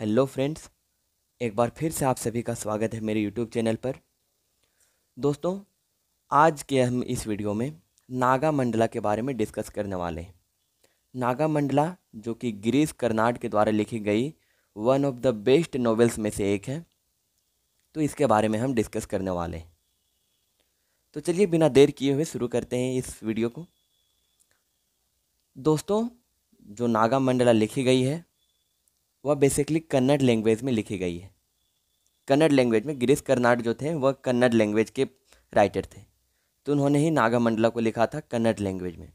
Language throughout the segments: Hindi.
हेलो फ्रेंड्स एक बार फिर से आप सभी का स्वागत है मेरे यूट्यूब चैनल पर दोस्तों आज के हम इस वीडियो में नागा मंडला के बारे में डिस्कस करने वाले हैं नागा मंडला जो कि गिरीश कर्नाड के द्वारा लिखी गई one of the best novels में से एक है तो इसके बारे में हम डिस्कस करने वाले हैं तो चलिए बिना देर किए हुए शुरू करते हैं इस वीडियो को दोस्तों जो नागा मंडला लिखी गई है वह बेसिकली कन्नड़ लैंग्वेज में लिखी गई है कन्नड़ लैंग्वेज में गिरीश कर्नाड जो थे वह कन्नड़ लैंग्वेज के राइटर थे तो उन्होंने ही नागामंडला को लिखा था कन्नड़ लैंग्वेज में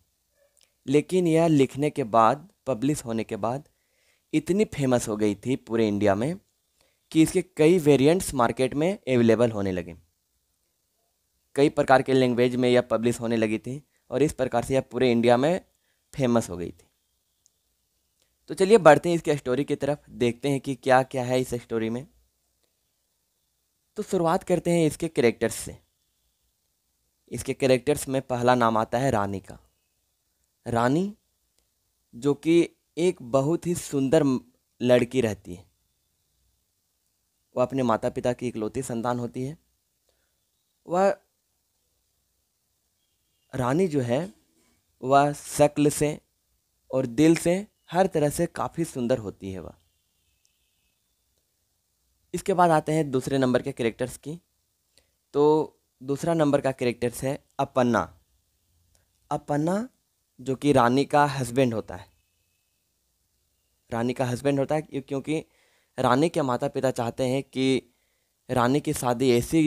लेकिन यह लिखने के बाद पब्लिश होने के बाद इतनी फेमस हो गई थी पूरे इंडिया में कि इसके कई वेरिएंट्स मार्केट में अवेलेबल होने लगे कई प्रकार के लैंग्वेज में यह पब्लिश होने लगी थी और इस प्रकार से यह पूरे इंडिया में फेमस हो गई थी तो चलिए बढ़ते हैं इसकी स्टोरी की तरफ देखते हैं कि क्या क्या है इस स्टोरी में तो शुरुआत करते हैं इसके करेक्टर्स से इसके करेक्टर्स में पहला नाम आता है रानी का रानी जो कि एक बहुत ही सुंदर लड़की रहती है वह अपने माता पिता की इकलौती संतान होती है वह रानी जो है वह शक्ल से और दिल से हर तरह से काफ़ी सुंदर होती है वह इसके बाद आते हैं दूसरे नंबर के करेक्टर्स की तो दूसरा नंबर का करेक्टर्स है अपन्ना अपन्ना जो कि रानी का हस्बैंड होता है रानी का हस्बैंड होता है क्योंकि रानी के माता पिता चाहते हैं कि रानी की शादी ऐसी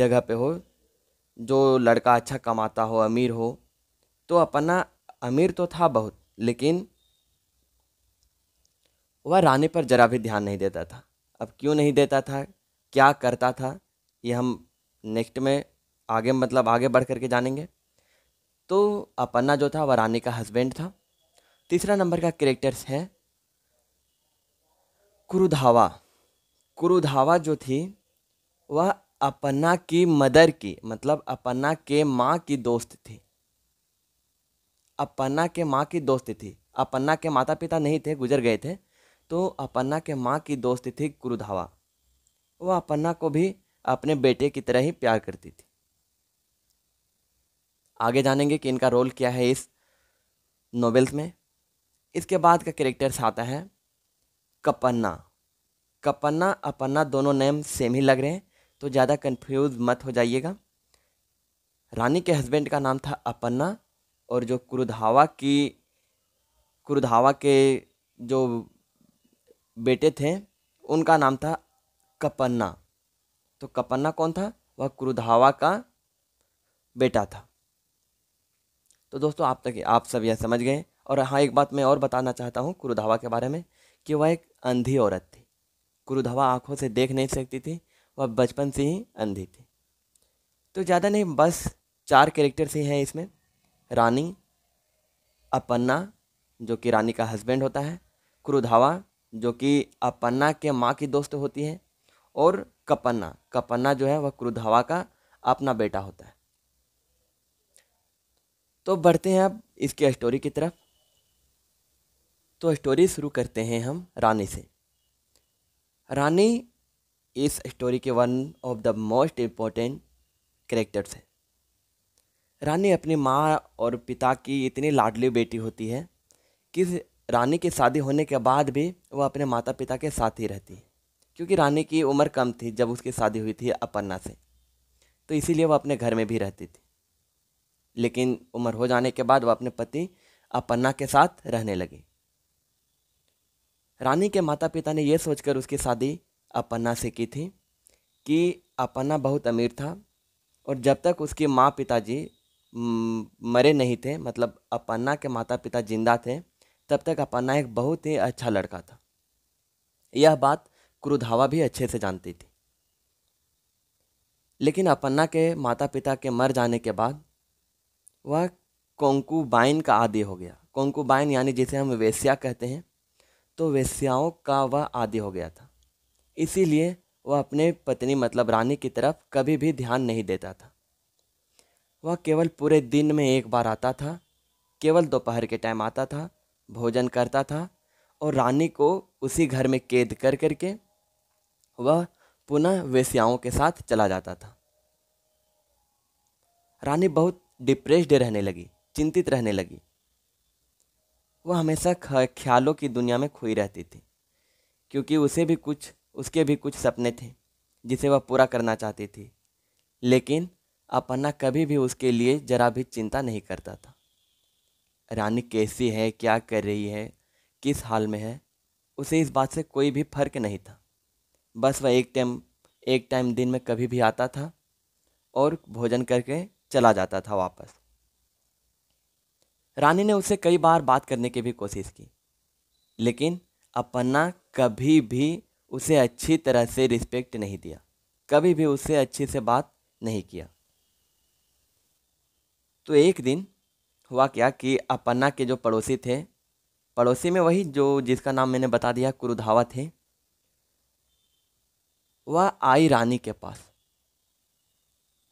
जगह पे हो जो लड़का अच्छा कमाता हो अमीर हो तो अपना अमीर तो था बहुत लेकिन वह रानी पर जरा भी ध्यान नहीं देता था अब क्यों नहीं देता था क्या करता था ये हम नेक्स्ट में आगे मतलब आगे बढ़ करके जानेंगे तो अपन्ना जो था वह रानी का हस्बैंड था तीसरा नंबर का करेक्टर्स है कुरुधावा कुरुधावा जो थी वह अपना की मदर की मतलब अपना के माँ की दोस्त थी अपना के माँ की दोस्त थी अपना के माता पिता नहीं थे गुजर गए थे तो अपन्ना के माँ की दोस्त थी गुरुधावा वह अपन्ना को भी अपने बेटे की तरह ही प्यार करती थी आगे जानेंगे कि इनका रोल क्या है इस नॉवेल्स में इसके बाद का कैरेक्टर्स आता है कपन्ना कपन्ना अपन्ना दोनों नेम सेम ही लग रहे हैं तो ज़्यादा कंफ्यूज मत हो जाइएगा रानी के हस्बैंड का नाम था अपन्ना और जो कुरुधावा की कुरुधावा के जो बेटे थे उनका नाम था कपन्ना तो कपन्ना कौन था वह क्रुधावा का बेटा था तो दोस्तों आप तक आप सब यह समझ गए और हाँ एक बात मैं और बताना चाहता हूँ कुरुधावा के बारे में कि वह एक अंधी औरत थी क्रुधावा आँखों से देख नहीं सकती थी वह बचपन से ही अंधी थी तो ज़्यादा नहीं बस चार कैरेक्टर्स ही हैं इसमें रानी अपन्ना जो कि रानी का हस्बैंड होता है क्रुधावा जो कि अपन्ना के माँ की दोस्त होती है और कपन्ना कपन्ना जो है वह क्रुधवा का अपना बेटा होता है तो बढ़ते हैं अब इसकी स्टोरी की तरफ तो स्टोरी शुरू करते हैं हम रानी से रानी इस स्टोरी के one of the most important characters है रानी अपनी माँ और पिता की इतनी लाडली बेटी होती है कि रानी के शादी होने के बाद भी वह अपने माता पिता के साथ ही रहती क्योंकि रानी की उम्र कम थी जब उसकी शादी हुई थी अपन्ना से तो इसीलिए वह अपने घर में भी रहती थी लेकिन उम्र हो जाने के बाद वह अपने पति अपन्ना के साथ रहने लगी रानी के माता पिता ने यह सोचकर उसकी शादी अपन्ना से की थी कि अपन्ना बहुत अमीर था और जब तक उसके माँ पिताजी मरे नहीं थे मतलब अपन्ना के माता पिता जिंदा थे तब तक अपना एक बहुत ही अच्छा लड़का था यह बात क्रुधावा भी अच्छे से जानती थी लेकिन अपन्ना के माता पिता के मर जाने के बाद वह कोंकुबाइन का आदि हो गया कोंकुबाइन यानी जिसे हम वेश्या कहते हैं तो वेश्याओं का वह आदि हो गया था इसीलिए वह अपने पत्नी मतलब रानी की तरफ कभी भी ध्यान नहीं देता था वह केवल पूरे दिन में एक बार आता था केवल दोपहर के टाइम आता था भोजन करता था और रानी को उसी घर में कैद कर करके वह पुनः वेश्याओं के साथ चला जाता था रानी बहुत डिप्रेस्ड रहने लगी चिंतित रहने लगी वह हमेशा ख्यालों की दुनिया में खोई रहती थी क्योंकि उसे भी कुछ उसके भी कुछ सपने थे जिसे वह पूरा करना चाहती थी लेकिन अपना कभी भी उसके लिए ज़रा भी चिंता नहीं करता था रानी कैसी है क्या कर रही है किस हाल में है उसे इस बात से कोई भी फर्क नहीं था बस वह एक टाइम एक टाइम दिन में कभी भी आता था और भोजन करके चला जाता था वापस रानी ने उसे कई बार बात करने की भी कोशिश की लेकिन अपना कभी भी उसे अच्छी तरह से रिस्पेक्ट नहीं दिया कभी भी उससे अच्छे से बात नहीं किया तो एक दिन हुआ क्या कि अपन्ना के जो पड़ोसी थे पड़ोसी में वही जो जिसका नाम मैंने बता दिया कुरुधावा थे वह आई रानी के पास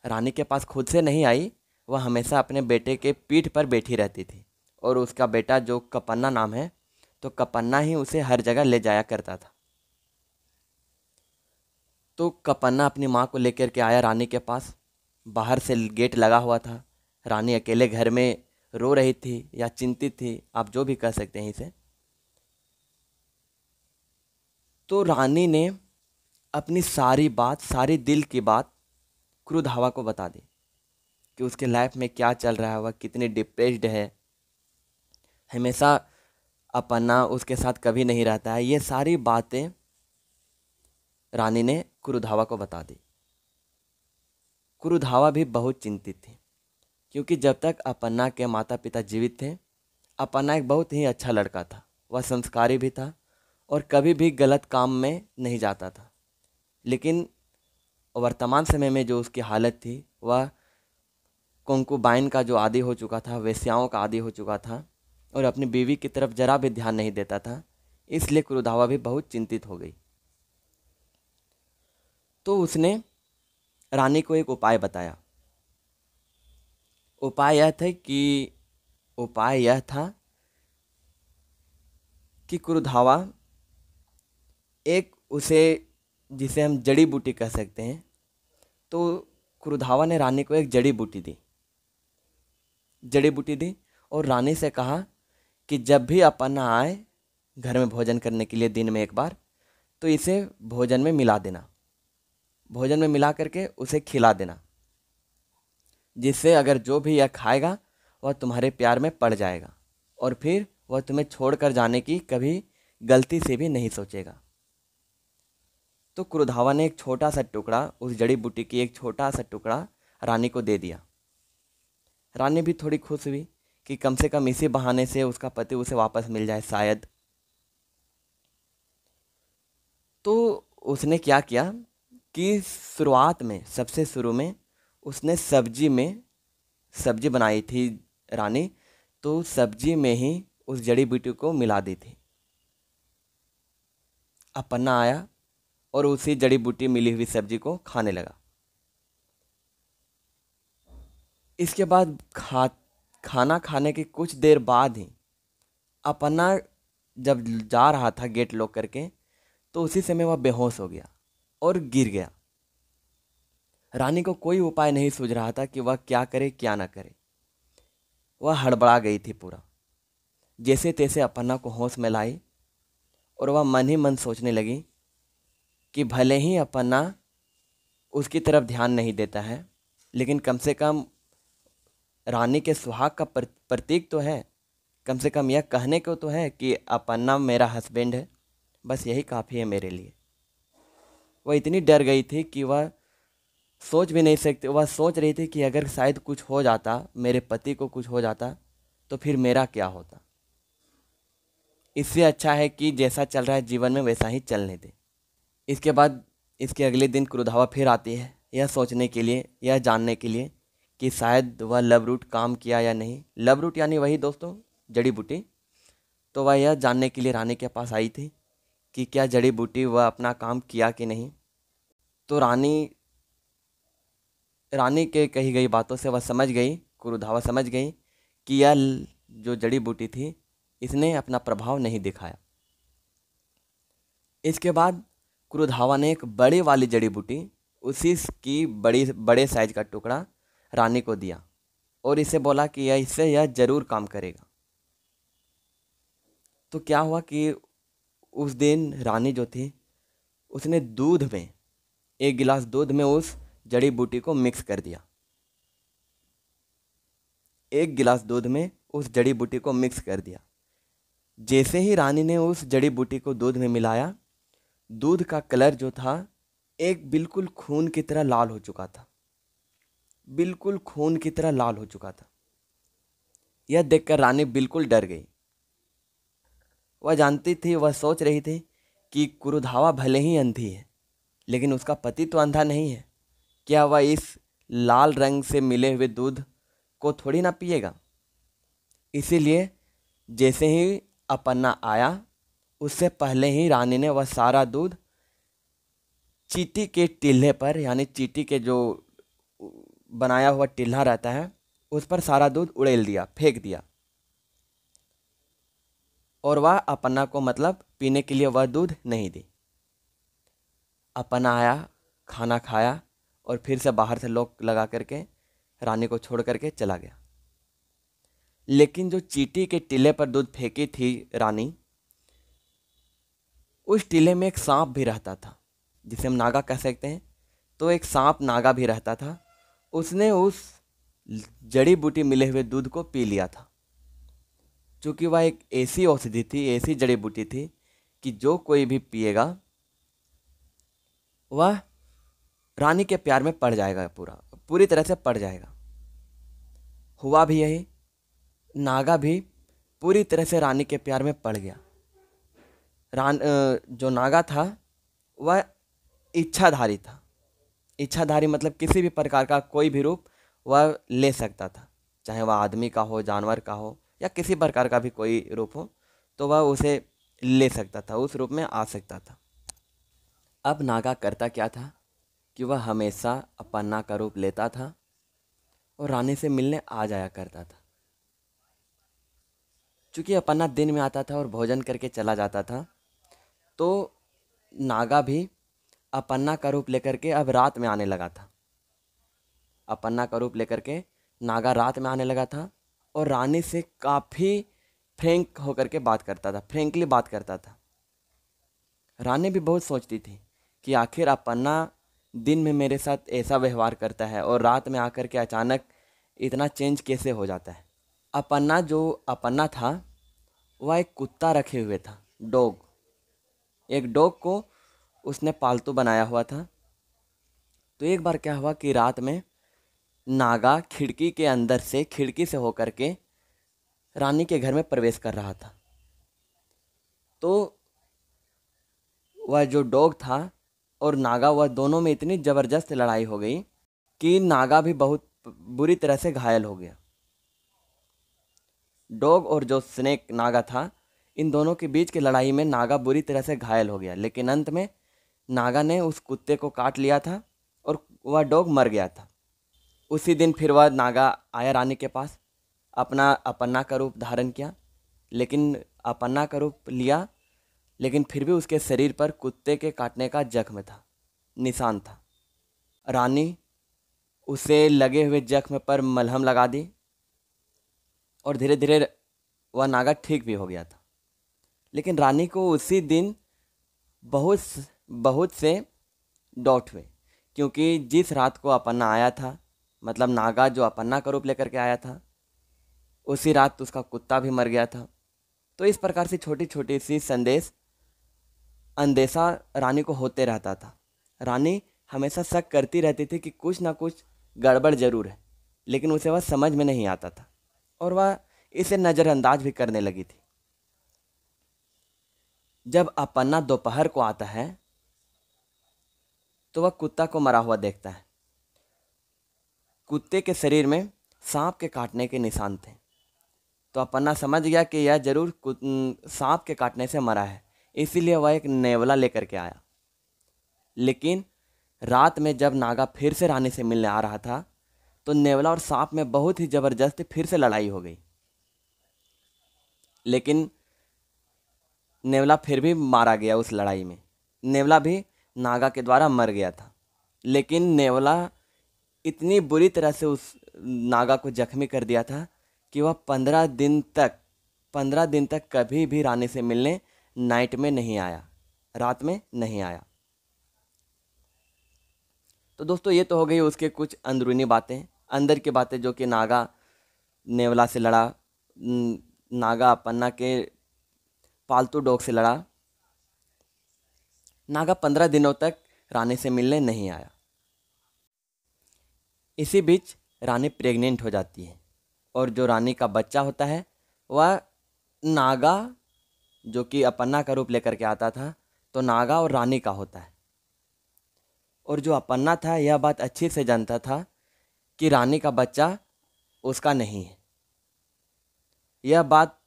रानी के पास खुद से नहीं आई वह हमेशा अपने बेटे के पीठ पर बैठी रहती थी और उसका बेटा जो कपन्ना नाम है तो कपन्ना ही उसे हर जगह ले जाया करता था तो कपन्ना अपनी माँ को लेकर के आया रानी के पास बाहर से गेट लगा हुआ था रानी अकेले घर में रो रही थी या चिंतित थी आप जो भी कह सकते हैं इसे तो रानी ने अपनी सारी बात सारी दिल की बात क्रुधावा को बता दी कि उसके लाइफ में क्या चल रहा है वह कितनी डिप्रेस्ड है हमेशा अपना उसके साथ कभी नहीं रहता है ये सारी बातें रानी ने कुरुधावा को बता दी कुरुधावा भी बहुत चिंतित थी क्योंकि जब तक अपन्ना के माता पिता जीवित थे अपन्ना एक बहुत ही अच्छा लड़का था वह संस्कारी भी था और कभी भी गलत काम में नहीं जाता था लेकिन वर्तमान समय में जो उसकी हालत थी वह कुंकुबाइन का जो आदि हो चुका था वेश्याओं का आदि हो चुका था और अपनी बीवी की तरफ जरा भी ध्यान नहीं देता था इसलिए क्रुधावा भी बहुत चिंतित हो गई तो उसने रानी को एक उपाय बताया उपाय यह थे कि उपाय यह था कि कुरुधावा एक उसे जिसे हम जड़ी बूटी कह सकते हैं तो कुरुधावा ने रानी को एक जड़ी बूटी दी जड़ी बूटी दी और रानी से कहा कि जब भी अपना आए घर में भोजन करने के लिए दिन में एक बार तो इसे भोजन में मिला देना भोजन में मिला करके उसे खिला देना जिससे अगर जो भी यह खाएगा वह तुम्हारे प्यार में पड़ जाएगा और फिर वह तुम्हें छोड़कर जाने की कभी गलती से भी नहीं सोचेगा तो क्रुधावा ने एक छोटा सा टुकड़ा उस जड़ी बूटी की एक छोटा सा टुकड़ा रानी को दे दिया रानी भी थोड़ी खुश हुई कि कम से कम इसी बहाने से उसका पति उसे वापस मिल जाए शायद तो उसने क्या किया कि शुरुआत में सबसे शुरू में उसने सब्जी में सब्जी बनाई थी रानी तो सब्जी में ही उस जड़ी बूटी को मिला दी थी अब पन्ना आया और उसी जड़ी बूटी मिली हुई सब्जी को खाने लगा इसके बाद खा खाना खाने के कुछ देर बाद ही अपना जब जा रहा था गेट लॉक करके तो उसी समय वह बेहोश हो गया और गिर गया रानी को कोई उपाय नहीं सूझ रहा था कि वह क्या करे क्या ना करे वह हड़बड़ा गई थी पूरा जैसे तैसे अपना को होश में लाई और वह मन ही मन सोचने लगी कि भले ही अपना उसकी तरफ ध्यान नहीं देता है लेकिन कम से कम रानी के सुहाग का प्रतीक तो है कम से कम यह कहने को तो है कि अपना मेरा हस्बैंड है बस यही काफ़ी है मेरे लिए वह इतनी डर गई थी कि वह सोच भी नहीं सकते वह सोच रही थी कि अगर शायद कुछ हो जाता मेरे पति को कुछ हो जाता तो फिर मेरा क्या होता इससे अच्छा है कि जैसा चल रहा है जीवन में वैसा ही चलने दे इसके बाद इसके अगले दिन क्रुधावा फिर आती है यह सोचने के लिए यह जानने के लिए कि शायद वह लव रूट काम किया या नहीं लव रूट यानी वही दोस्तों जड़ी बूटी तो वह यह जानने के लिए रानी के पास आई थी कि क्या जड़ी बूटी वह अपना काम किया कि नहीं तो रानी रानी के कही गई बातों से वह समझ गई कुरुधावा समझ गई कि यह जो जड़ी बूटी थी इसने अपना प्रभाव नहीं दिखाया इसके बाद कुरुधावा ने एक बड़ी वाली जड़ी बूटी उसी की बड़ी बड़े साइज का टुकड़ा रानी को दिया और इसे बोला कि यह इससे यह जरूर काम करेगा तो क्या हुआ कि उस दिन रानी जो थी उसने दूध में एक गिलास दूध में उस जड़ी बूटी को मिक्स कर दिया एक गिलास दूध में उस जड़ी बूटी को मिक्स कर दिया जैसे ही रानी ने उस जड़ी बूटी को दूध में मिलाया दूध का कलर जो था एक बिल्कुल खून की तरह लाल हो चुका था बिल्कुल खून की तरह लाल हो चुका था यह देखकर रानी बिल्कुल डर गई वह जानती थी वह सोच रही थी कि कुरुधावा भले ही अंधी है लेकिन उसका पति तो अंधा नहीं है क्या वह इस लाल रंग से मिले हुए दूध को थोड़ी ना पिएगा इसीलिए जैसे ही अपना आया उससे पहले ही रानी ने वह सारा दूध चीटी के टिल्हे पर यानी चीटी के जो बनाया हुआ टिल्हा रहता है उस पर सारा दूध उड़ेल दिया फेंक दिया और वह अपना को मतलब पीने के लिए वह दूध नहीं दी अपना आया खाना खाया और फिर से बाहर से लॉक लगा करके रानी को छोड़ करके चला गया लेकिन जो चीटी के टीले पर दूध फेंकी थी रानी उस टीले में एक सांप भी रहता था जिसे हम नागा कह सकते हैं तो एक सांप नागा भी रहता था उसने उस जड़ी बूटी मिले हुए दूध को पी लिया था चूँकि वह एक ऐसी औषधि थी ऐसी जड़ी बूटी थी कि जो कोई भी पिएगा वह रानी के प्यार में पड़ जाएगा पूरा पूरी तरह से पड़ जाएगा हुआ भी यही नागा भी पूरी तरह से रानी के प्यार में पड़ गया रान जो नागा था वह इच्छाधारी था इच्छाधारी मतलब किसी भी प्रकार का कोई भी रूप वह ले सकता था चाहे वह आदमी का हो जानवर का हो या किसी प्रकार का भी कोई रूप हो तो वह उसे ले सकता था उस रूप में आ सकता था अब नागा करता क्या था कि वह हमेशा अपन्ना का रूप लेता था और रानी से मिलने आ जाया करता था चूँकि अपन्ना दिन में आता था और भोजन करके चला जाता था तो नागा भी अपन्ना का रूप लेकर के अब रात में आने लगा था अपन्ना का रूप लेकर के नागा रात में आने लगा था और रानी से काफ़ी फ्रेंक होकर के बात करता था फ्रेंकली बात करता था रानी भी बहुत सोचती थी कि आखिर अपन्ना दिन में मेरे साथ ऐसा व्यवहार करता है और रात में आकर के अचानक इतना चेंज कैसे हो जाता है अपना जो अपन्ना था वह एक कुत्ता रखे हुए था डॉग एक डॉग को उसने पालतू बनाया हुआ था तो एक बार क्या हुआ कि रात में नागा खिड़की के अंदर से खिड़की से होकर के रानी के घर में प्रवेश कर रहा था तो वह जो डॉग था और नागा वह दोनों में इतनी ज़बरदस्त लड़ाई हो गई कि नागा भी बहुत बुरी तरह से घायल हो गया डॉग और जो स्नेक नागा था इन दोनों के बीच की लड़ाई में नागा बुरी तरह से घायल हो गया लेकिन अंत में नागा ने उस कुत्ते को काट लिया था और वह डॉग मर गया था उसी दिन फिर वह नागा आया रानी के पास अपना अपन्ना का रूप धारण किया लेकिन अपन्ना का रूप लिया लेकिन फिर भी उसके शरीर पर कुत्ते के काटने का जख्म था निशान था रानी उसे लगे हुए जख्म पर मलहम लगा दी और धीरे धीरे वह नागा ठीक भी हो गया था लेकिन रानी को उसी दिन बहुत बहुत से डॉट हुए क्योंकि जिस रात को अपना आया था मतलब नागा जो अपना का रूप लेकर के आया था उसी रात उसका कुत्ता भी मर गया था तो इस प्रकार से छोटी छोटी सी संदेश अंदेशा रानी को होते रहता था रानी हमेशा शक करती रहती थी कि कुछ ना कुछ गड़बड़ जरूर है लेकिन उसे वह समझ में नहीं आता था और वह इसे नज़रअंदाज भी करने लगी थी जब अपना दोपहर को आता है तो वह कुत्ता को मरा हुआ देखता है कुत्ते के शरीर में सांप के काटने के निशान थे तो अपना समझ गया कि यह जरूर सांप के काटने से मरा है इसीलिए वह एक नेवला लेकर के आया लेकिन रात में जब नागा फिर से रानी से मिलने आ रहा था तो नेवला और सांप में बहुत ही ज़बरदस्त फिर से लड़ाई हो गई लेकिन नेवला फिर भी मारा गया उस लड़ाई में नेवला भी नागा के द्वारा मर गया था लेकिन नेवला इतनी बुरी तरह से उस नागा को जख्मी कर दिया था कि वह पंद्रह दिन तक पंद्रह दिन तक कभी भी रानी से मिलने नाइट में नहीं आया रात में नहीं आया तो दोस्तों ये तो हो गई उसके कुछ अंदरूनी बातें अंदर की बातें जो कि नागा नेवला से लड़ा नागा पन्ना के पालतू डॉग से लड़ा नागा पंद्रह दिनों तक रानी से मिलने नहीं आया इसी बीच रानी प्रेग्नेंट हो जाती है और जो रानी का बच्चा होता है वह नागा जो कि अपन्ना का रूप लेकर के आता था तो नागा और रानी का होता है और जो अपन्ना था यह बात अच्छे से जानता था कि रानी का बच्चा उसका नहीं है यह बात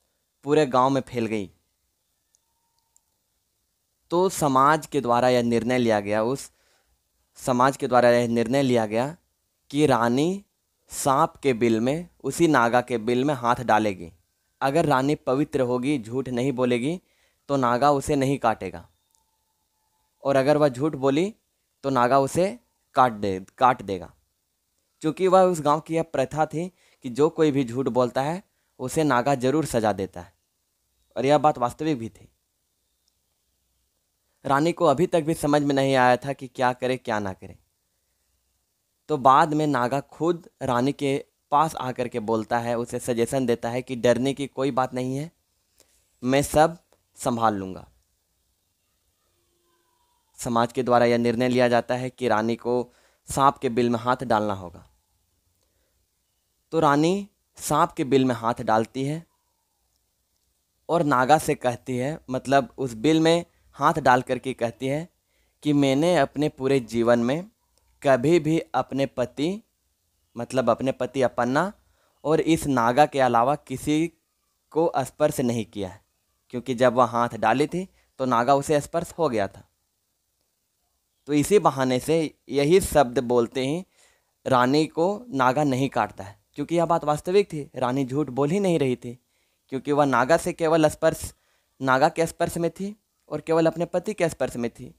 पूरे गांव में फैल गई तो समाज के द्वारा यह निर्णय लिया गया उस समाज के द्वारा यह निर्णय लिया गया कि रानी सांप के बिल में उसी नागा के बिल में हाथ डालेगी अगर रानी पवित्र होगी झूठ नहीं बोलेगी तो नागा उसे नहीं काटेगा और अगर वह झूठ बोली तो नागा उसे काट दे काट देगा क्योंकि वह उस गांव की यह प्रथा थी कि जो कोई भी झूठ बोलता है उसे नागा जरूर सजा देता है और यह बात वास्तविक भी थी रानी को अभी तक भी समझ में नहीं आया था कि क्या करे क्या ना करे तो बाद में नागा खुद रानी के पास आकर के बोलता है उसे सजेशन देता है कि डरने की कोई बात नहीं है मैं सब संभाल लूँगा समाज के द्वारा यह निर्णय लिया जाता है कि रानी को सांप के बिल में हाथ डालना होगा तो रानी सांप के बिल में हाथ डालती है और नागा से कहती है मतलब उस बिल में हाथ डाल करके कहती है कि मैंने अपने पूरे जीवन में कभी भी अपने पति मतलब अपने पति अपन्ना और इस नागा के अलावा किसी को स्पर्श नहीं किया है क्योंकि जब वह हाथ डाली थी तो नागा उसे स्पर्श हो गया था तो इसी बहाने से यही शब्द बोलते ही रानी को नागा नहीं काटता है क्योंकि यह बात वास्तविक थी रानी झूठ बोल ही नहीं रही थी क्योंकि वह नागा से केवल स्पर्श नागा के स्पर्श में थी और केवल अपने पति के स्पर्श में थी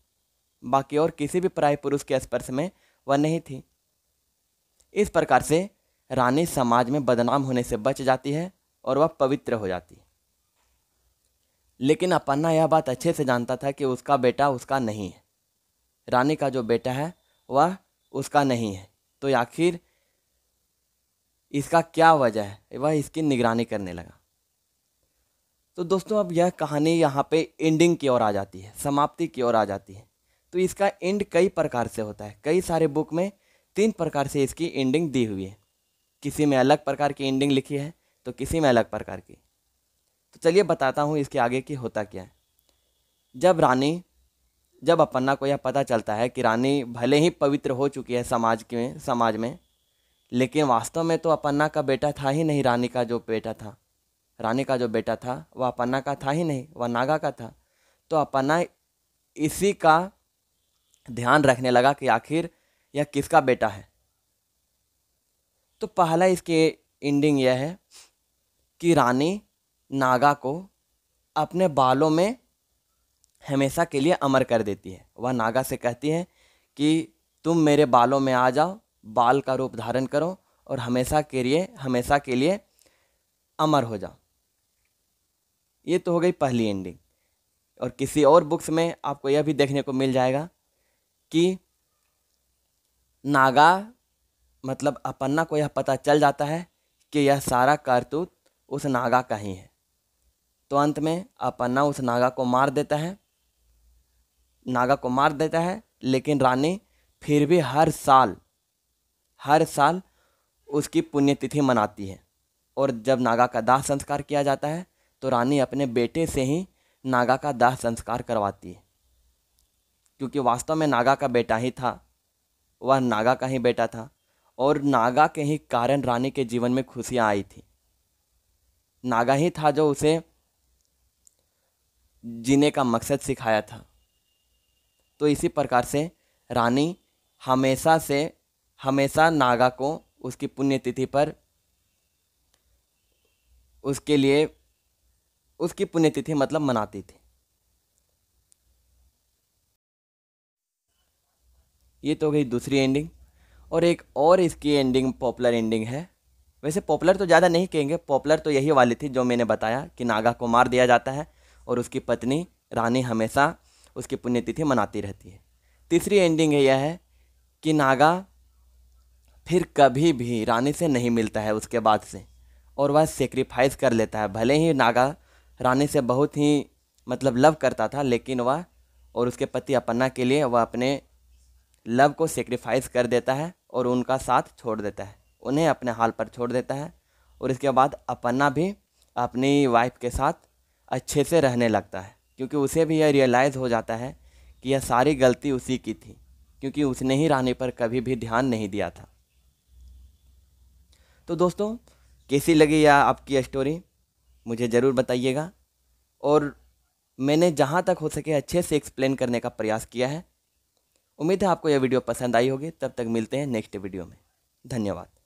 बाकी और किसी भी प्राय पुरुष के स्पर्श में वह नहीं थी इस प्रकार से रानी समाज में बदनाम होने से बच जाती है और वह पवित्र हो जाती है लेकिन अपन्ना यह बात अच्छे से जानता था कि उसका बेटा उसका नहीं है रानी का जो बेटा है वह उसका नहीं है तो आखिर इसका क्या वजह है वह इसकी निगरानी करने लगा तो दोस्तों अब यह कहानी यहाँ पे एंडिंग की ओर आ जाती है समाप्ति की ओर आ जाती है तो इसका एंड कई प्रकार से होता है कई सारे बुक में तीन प्रकार से इसकी एंडिंग दी हुई है किसी में अलग प्रकार की एंडिंग लिखी है तो किसी में अलग प्रकार की तो चलिए बताता हूँ इसके आगे की होता क्या है जब रानी जब अपन्ना को यह पता चलता है कि रानी भले ही पवित्र हो चुकी है समाज के समाज में लेकिन वास्तव में तो अपना का बेटा था ही नहीं रानी का जो बेटा था रानी का जो बेटा था वह अपन्ना का था ही नहीं वह नागा का था तो अपन्ना इसी का ध्यान रखने लगा कि आखिर यह किसका बेटा है तो पहला इसके एंडिंग यह है कि रानी नागा को अपने बालों में हमेशा के लिए अमर कर देती है वह नागा से कहती है कि तुम मेरे बालों में आ जाओ बाल का रूप धारण करो और हमेशा के लिए हमेशा के लिए अमर हो जाओ ये तो हो गई पहली एंडिंग और किसी और बुक्स में आपको यह भी देखने को मिल जाएगा कि नागा मतलब अपन्ना को यह पता चल जाता है कि यह सारा करतूत उस नागा का ही है तो अंत में अपन्ना उस नागा को मार देता है नागा को मार देता है लेकिन रानी फिर भी हर साल हर साल उसकी पुण्यतिथि मनाती है और जब नागा का दाह संस्कार किया जाता है तो रानी अपने बेटे से ही नागा का दाह संस्कार करवाती है क्योंकि वास्तव में नागा का बेटा ही था वह नागा का ही बेटा था और नागा के ही कारण रानी के जीवन में खुशियाँ आई थी नागा ही था जो उसे जीने का मकसद सिखाया था तो इसी प्रकार से रानी हमेशा से हमेशा नागा को उसकी पुण्यतिथि पर उसके लिए उसकी पुण्यतिथि मतलब मनाती थी ये तो गई दूसरी एंडिंग और एक और इसकी एंडिंग पॉपुलर एंडिंग है वैसे पॉपुलर तो ज़्यादा नहीं कहेंगे पॉपुलर तो यही वाली थी जो मैंने बताया कि नागा को मार दिया जाता है और उसकी पत्नी रानी हमेशा उसकी पुण्यतिथि मनाती रहती है तीसरी एंडिंग यह है कि नागा फिर कभी भी रानी से नहीं मिलता है उसके बाद से और वह सेक्रीफाइस कर लेता है भले ही नागा रानी से बहुत ही मतलब लव करता था लेकिन वह और उसके पति अपना के लिए वह अपने लव को सेक्रीफाइस कर देता है और उनका साथ छोड़ देता है उन्हें अपने हाल पर छोड़ देता है और इसके बाद अपना भी अपनी वाइफ के साथ अच्छे से रहने लगता है क्योंकि उसे भी यह रियलाइज़ हो जाता है कि यह सारी गलती उसी की थी क्योंकि उसने ही रानी पर कभी भी ध्यान नहीं दिया था तो दोस्तों कैसी लगी यह आपकी स्टोरी मुझे ज़रूर बताइएगा और मैंने जहाँ तक हो सके अच्छे से एक्सप्लेन करने का प्रयास किया है उम्मीद है आपको यह वीडियो पसंद आई होगी तब तक मिलते हैं नेक्स्ट वीडियो में धन्यवाद